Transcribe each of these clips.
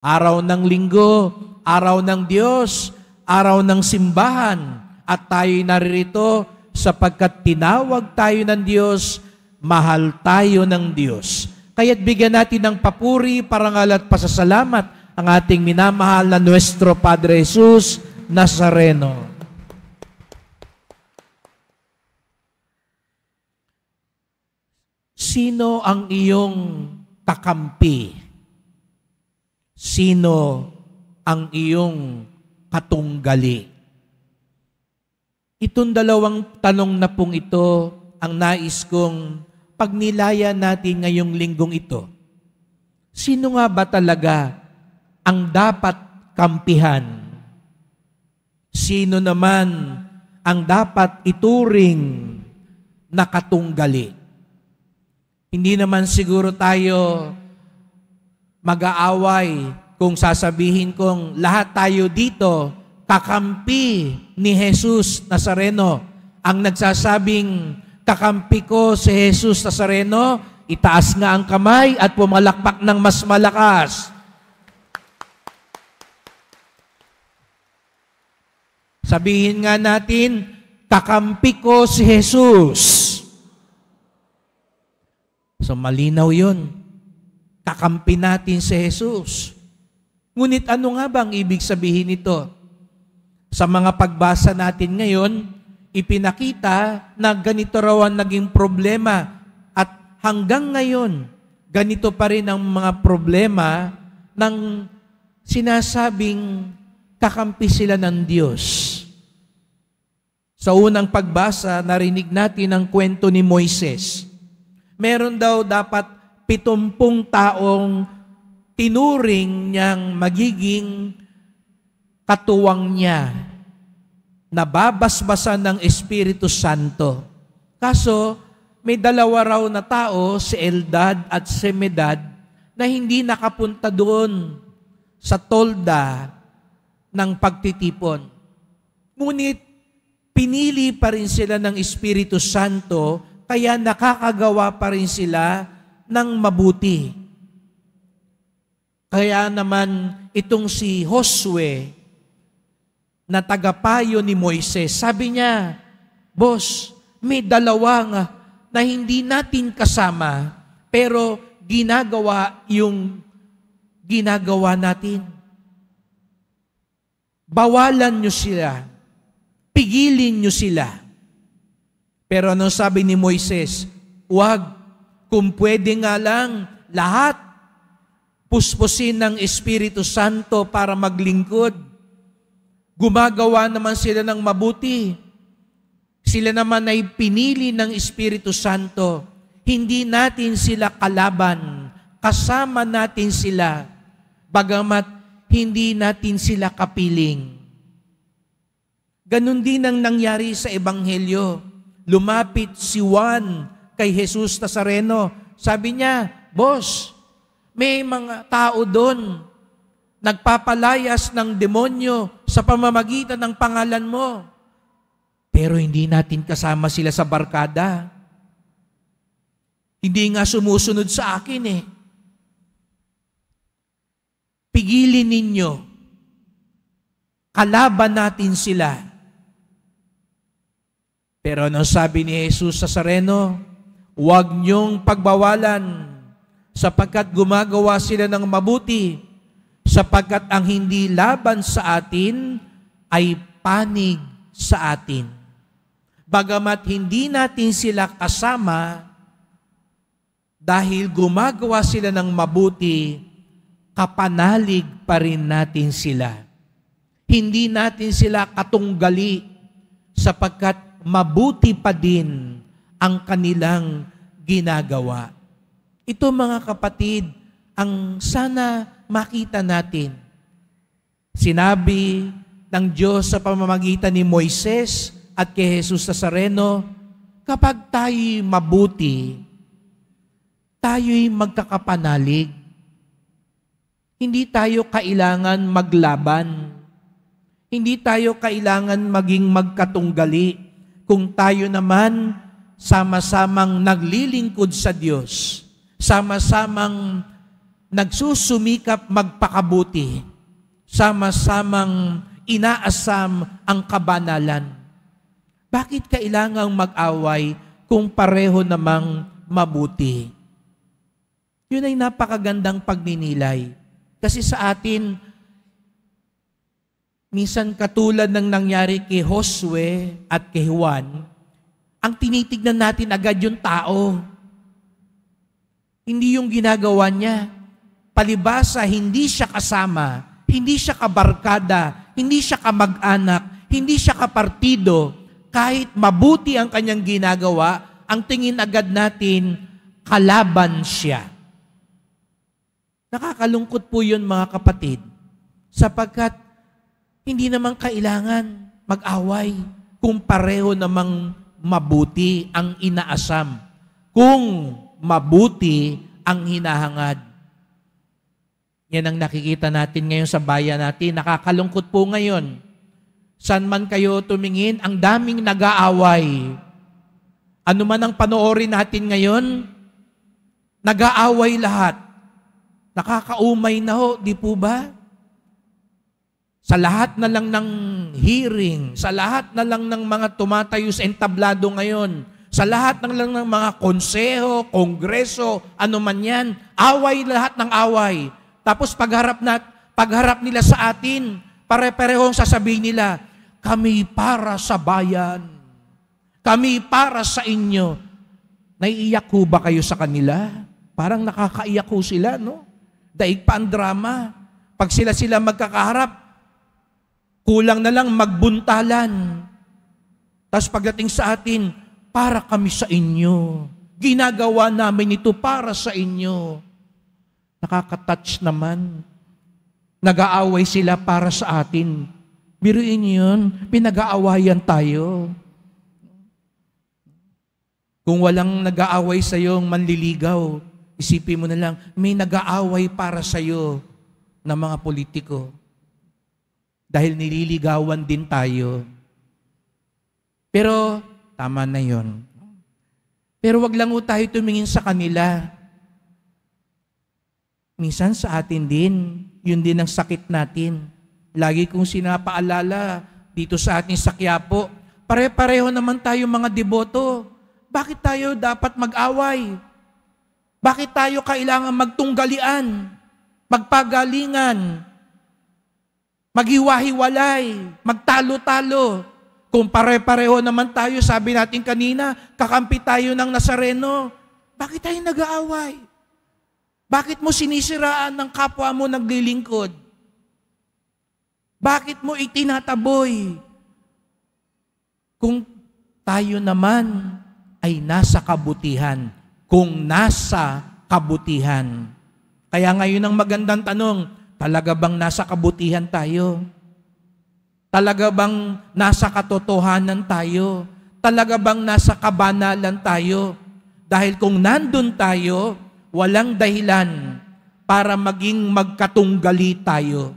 Araw ng linggo, araw ng Diyos, araw ng simbahan, at tayo'y naririto sapagkat tinawag tayo ng Diyos, mahal tayo ng Diyos. Kaya't bigyan natin ng papuri, parangal at pasasalamat ang ating minamahal na Nuestro Padre Jesus Nazareno. Sino ang iyong takampi? sino ang iyong katunggali. Itong dalawang tanong na pong ito ang nais kong pagnilaya natin ngayong linggong ito. Sino nga ba talaga ang dapat kampihan? Sino naman ang dapat ituring na katunggali? Hindi naman siguro tayo mag-aaway kung sasabihin kong lahat tayo dito kakampi ni Jesus Nazareno. Ang nagsasabing kakampi ko si Jesus Nazareno, itaas nga ang kamay at pumalakpak ng mas malakas. Sabihin nga natin, kakampi ko si Jesus. So malinaw yun kakampi natin si Jesus. Ngunit ano nga ba ang ibig sabihin nito? Sa mga pagbasa natin ngayon, ipinakita na ganito raw ang naging problema at hanggang ngayon, ganito pa rin ang mga problema ng sinasabing kakampi sila ng Diyos. Sa unang pagbasa, narinig natin ang kwento ni Moises. Meron daw dapat pitumpung taong tinuring niyang magiging katuwang niya na babasbasan ng Espiritu Santo. Kaso, may dalawa raw na tao, si Eldad at si Medad, na hindi nakapunta doon sa tolda ng pagtitipon. Ngunit, pinili pa rin sila ng Espiritu Santo, kaya nakakagawa pa rin sila ng mabuti. Kaya naman itong si Josue na tagapayo ni Moises, sabi niya, Boss, may dalawang na hindi natin kasama pero ginagawa yung ginagawa natin. Bawalan nyo sila. Pigilin nyo sila. Pero anong sabi ni Moises? Huwag kung pwede nga lang lahat puspusin ng Espiritu Santo para maglingkod. Gumagawa naman sila ng mabuti. Sila naman ay pinili ng Espiritu Santo. Hindi natin sila kalaban. Kasama natin sila. Bagamat hindi natin sila kapiling. Ganon din ang nangyari sa Ebanghelyo. Lumapit si Juan kay Jesus Nazareno. Sabi niya, Boss, may mga tao doon nagpapalayas ng demonyo sa pamamagitan ng pangalan mo. Pero hindi natin kasama sila sa barkada. Hindi nga sumusunod sa akin eh. Pigilin ninyo. Kalaban natin sila. Pero ano sabi ni Jesus sa Sareno? Huwag niyong pagbawalan sapagkat gumagawa sila ng mabuti sapagkat ang hindi laban sa atin ay panig sa atin. Bagamat hindi natin sila kasama dahil gumagawa sila ng mabuti, kapanalig pa rin natin sila. Hindi natin sila katunggali sapagkat mabuti pa din ang kanilang ginagawa. Ito mga kapatid, ang sana makita natin. Sinabi ng Diyos sa pamamagitan ni Moises at kay Jesus Nazareno, kapag tayo'y mabuti, tayo'y magkakapanalig. Hindi tayo kailangan maglaban. Hindi tayo kailangan maging magkatunggali. Kung tayo naman sama-samang naglilingkod sa Diyos, sama-samang nagsusumikap magpakabuti, sama-samang inaasam ang kabanalan. Bakit kailangang mag-away kung pareho namang mabuti? Yun ay napakagandang pagninilay. Kasi sa atin, minsan katulad ng nangyari kay Josue at kay Juan, ang tinitignan natin agad yung tao. Hindi yung ginagawa niya. Palibasa, hindi siya kasama, hindi siya kabarkada, hindi siya kamag-anak, hindi siya kapartido. Kahit mabuti ang kanyang ginagawa, ang tingin agad natin, kalaban siya. Nakakalungkot po yun mga kapatid, sapagkat hindi naman kailangan mag-away kung pareho namang mabuti ang inaasam, kung mabuti ang hinahangad. Yan ang nakikita natin ngayon sa bayan natin. Nakakalungkot po ngayon. San man kayo tumingin, ang daming nag-aaway. Ano man ang panoorin natin ngayon, nag-aaway lahat. Nakakaumay na ho, di po ba? Sa lahat na lang ng hearing, sa lahat na lang ng mga tumatayo sa entablado ngayon, sa lahat na lang ng mga konseho, kongreso, ano man yan, away lahat ng away. Tapos pagharap na, pagharap nila sa atin, pare-parehong sasabihin nila, kami para sa bayan. Kami para sa inyo. Naiiyak ko ba kayo sa kanila? Parang nakakaiyak sila, no? Daig pa ang drama. Pag sila-sila magkakaharap, Kulang na lang magbuntalan. Tapos pagdating sa atin, para kami sa inyo. Ginagawa namin ito para sa inyo. Nakakatouch naman. Nag-aaway sila para sa atin. Biruin yun, pinag-aawayan tayo. Kung walang nag-aaway sa iyong manliligaw, isipin mo na lang, may nag-aaway para sa iyo ng mga politiko dahil nililigawan din tayo. Pero tama na yon. Pero wag lang tayo tumingin sa kanila. Minsan sa atin din, yun din ang sakit natin. Lagi kong sinapaalala dito sa ating sakyapo, pare-pareho naman tayo mga deboto. Bakit tayo dapat mag-away? Bakit tayo kailangan magtunggalian, magpagalingan, maghiwa-hiwalay, magtalo-talo. Kung pare-pareho naman tayo, sabi natin kanina, kakampi tayo ng Nasareno. Bakit tayo nag-aaway? Bakit mo sinisiraan ng kapwa mo naglilingkod? Bakit mo itinataboy? Kung tayo naman ay nasa kabutihan, kung nasa kabutihan. Kaya ngayon ang magandang tanong, Talaga bang nasa kabutihan tayo? Talaga bang nasa katotohanan tayo? Talaga bang nasa kabanalan tayo? Dahil kung nandun tayo, walang dahilan para maging magkatunggali tayo.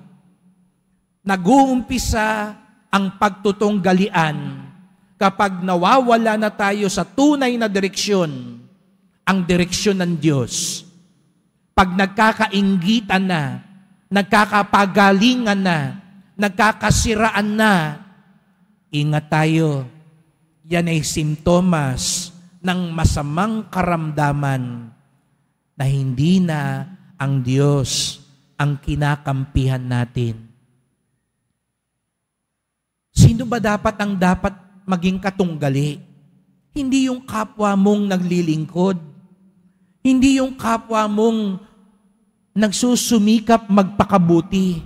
Nag-uumpisa ang pagtutunggalian kapag nawawala na tayo sa tunay na direksyon, ang direksyon ng Diyos. Pag nagkakaingitan na nagkakapagalingan na, nagkakasiraan na, ingat tayo. Yan ay simptomas ng masamang karamdaman na hindi na ang Diyos ang kinakampihan natin. Sino ba dapat ang dapat maging katunggali? Hindi yung kapwa mong naglilingkod. Hindi yung kapwa mong nagsusumikap magpakabuti.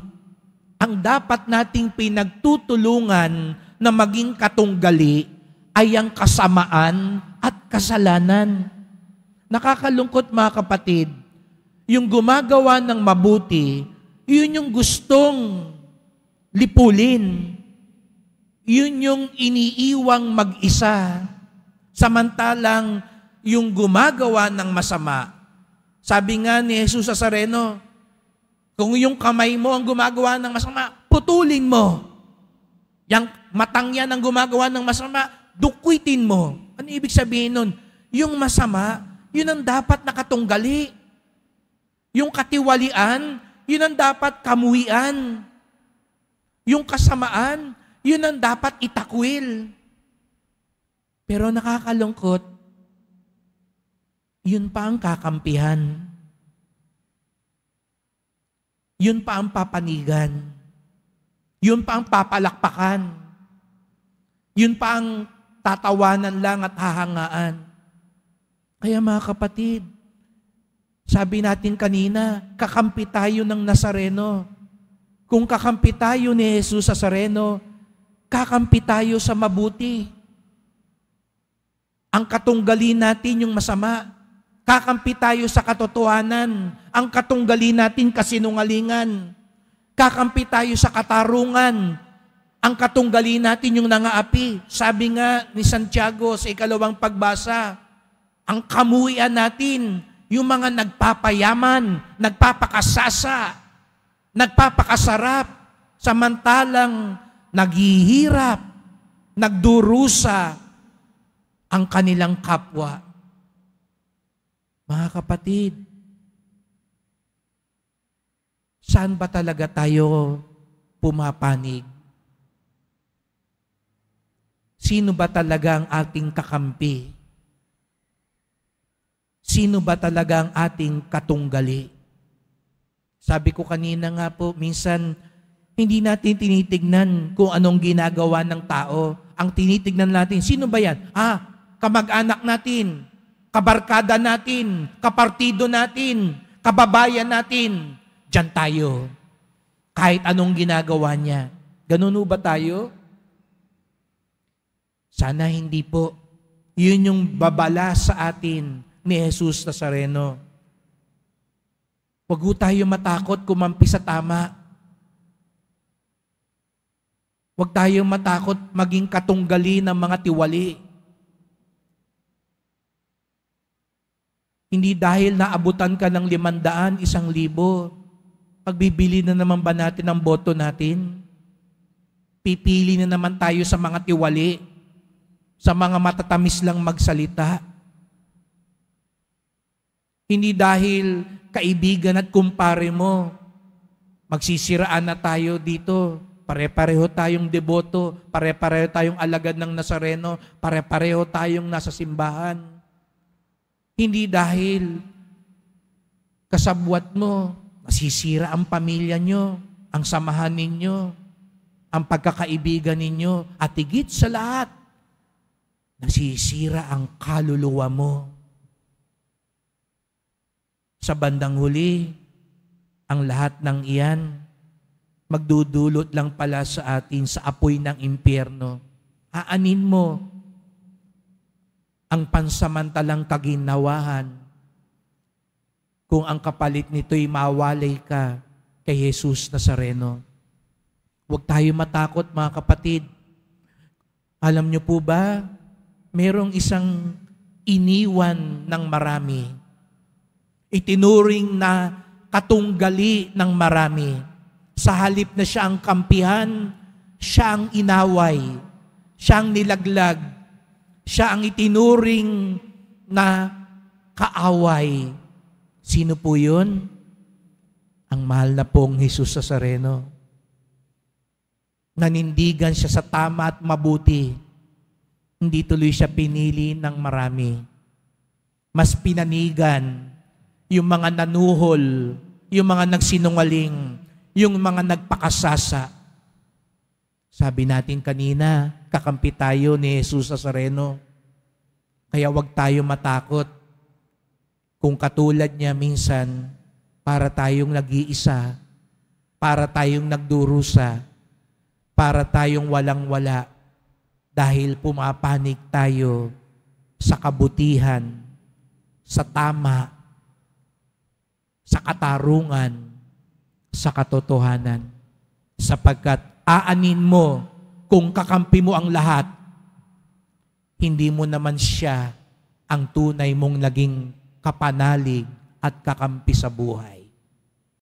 Ang dapat nating pinagtutulungan na maging katunggali ay ang kasamaan at kasalanan. Nakakalungkot mga kapatid, yung gumagawa ng mabuti, yun yung gustong lipulin. Yun yung iniiwang mag-isa. Samantalang yung gumagawa ng masama, sabi nga ni Jesus sa Sareno, kung yung kamay mo ang gumagawa ng masama, putulin mo. Yang matang yan ang gumagawa ng masama, dukwitin mo. Ano ibig sabihin nun? Yung masama, yun ang dapat nakatunggali. Yung katiwalian, yun ang dapat kamuhian. Yung kasamaan, yun ang dapat itakwil. Pero nakakalungkot, yun pa ang kakampihan. Yun pa ang papanigan. Yun pa ang papalakpakan. Yun pa ang tatawanan lang at hahangaan. Kaya mga kapatid, sabi natin kanina, kakampi tayo ng Nasareno. Kung kakampi tayo ni Jesus sa Sareno, kakampi tayo sa mabuti. Ang katunggali natin yung masama, Kakampi tayo sa katotohanan. Ang katunggali natin kasinungalingan. Kakampi tayo sa katarungan. Ang katunggali natin yung nangaapi. Sabi nga ni Santiago sa ikalawang pagbasa, ang kamuhian natin, yung mga nagpapayaman, nagpapakasasa, nagpapakasarap, samantalang naghihirap, nagdurusa ang kanilang kapwa mga kapatid, saan ba talaga tayo pumapanig? Sino ba talaga ang ating kakampi? Sino ba talaga ang ating katunggali? Sabi ko kanina nga po, minsan hindi natin tinitignan kung anong ginagawa ng tao. Ang tinitignan natin, sino ba yan? Ah, kamag-anak natin kabarkada natin, kapartido natin, kababayan natin, dyan tayo. Kahit anong ginagawa niya. Ganun ba tayo? Sana hindi po. Yun yung babala sa atin ni Jesus Nazareno. Huwag ho tayo matakot kumampi sa tama. Huwag tayo matakot maging katunggali ng mga tiwali. Hindi dahil naabutan ka ng limandaan, isang libo, pagbibili na naman ba natin ang boto natin? Pipili na naman tayo sa mga tiwali, sa mga matatamis lang magsalita. Hindi dahil kaibigan at kumpare mo, magsisiraan na tayo dito. Pare-pareho tayong deboto, pare-pareho tayong alagad ng Nazareno, pare-pareho tayong nasa simbahan. Hindi dahil kasabwat mo, nasisira ang pamilya nyo, ang samahan ninyo, ang pagkakaibigan ninyo, at higit sa lahat, nasisira ang kaluluwa mo. Sa bandang huli, ang lahat ng iyan, magdudulot lang pala sa atin sa apoy ng impyerno. Aanin mo ang pansamantalang kaginawahan. Kung ang kapalit nito'y mawalay ka kay Jesus Nazareno. Huwag tayo matakot mga kapatid. Alam niyo po ba, merong isang iniwan ng marami. Itinuring na katunggali ng marami. Sa halip na siya ang kampihan, siya ang inaway, siya ang nilaglag, siya ang itinuring na kaaway. Sino po yun? Ang mahal na pong Jesus sa Sareno. Nanindigan siya sa tama at mabuti. Hindi tuloy siya pinili ng marami. Mas pinanigan yung mga nanuhol, yung mga nagsinungaling, yung mga nagpakasasa sabi natin kanina, kakampi tayo ni Jesus Nazareno. Kaya huwag tayo matakot. Kung katulad niya minsan, para tayong nag-iisa, para tayong nagdurusa, para tayong walang-wala, dahil pumapanig tayo sa kabutihan, sa tama, sa katarungan, sa katotohanan, sapagkat aanin mo kung kakampi mo ang lahat, hindi mo naman siya ang tunay mong naging kapanalig at kakampi sa buhay.